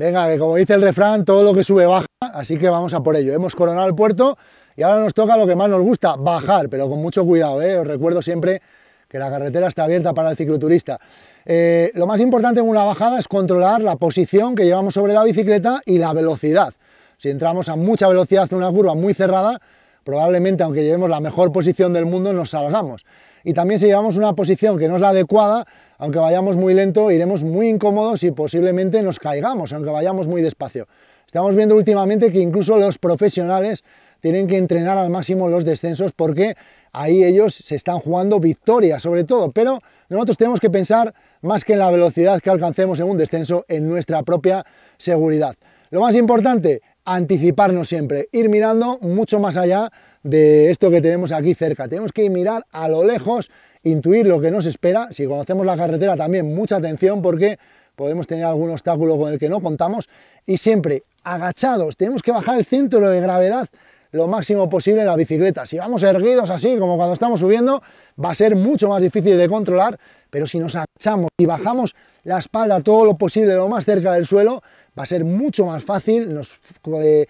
Venga, que como dice el refrán, todo lo que sube baja, así que vamos a por ello. Hemos coronado el puerto y ahora nos toca lo que más nos gusta, bajar, pero con mucho cuidado, ¿eh? os recuerdo siempre que la carretera está abierta para el cicloturista. Eh, lo más importante en una bajada es controlar la posición que llevamos sobre la bicicleta y la velocidad. Si entramos a mucha velocidad en una curva muy cerrada, probablemente aunque llevemos la mejor posición del mundo nos salgamos. Y también si llevamos una posición que no es la adecuada, aunque vayamos muy lento, iremos muy incómodos y posiblemente nos caigamos, aunque vayamos muy despacio. Estamos viendo últimamente que incluso los profesionales tienen que entrenar al máximo los descensos porque ahí ellos se están jugando victoria sobre todo, pero nosotros tenemos que pensar más que en la velocidad que alcancemos en un descenso, en nuestra propia seguridad. Lo más importante, anticiparnos siempre, ir mirando mucho más allá de esto que tenemos aquí cerca. Tenemos que mirar a lo lejos, intuir lo que nos espera. Si conocemos la carretera también mucha atención porque podemos tener algún obstáculo con el que no contamos y siempre agachados. Tenemos que bajar el centro de gravedad lo máximo posible en la bicicleta. Si vamos erguidos así, como cuando estamos subiendo, va a ser mucho más difícil de controlar, pero si nos agachamos y bajamos la espalda todo lo posible, lo más cerca del suelo, va a ser mucho más fácil, nos, eh,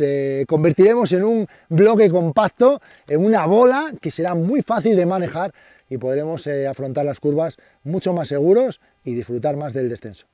eh, convertiremos en un bloque compacto, en una bola que será muy fácil de manejar y podremos eh, afrontar las curvas mucho más seguros y disfrutar más del descenso.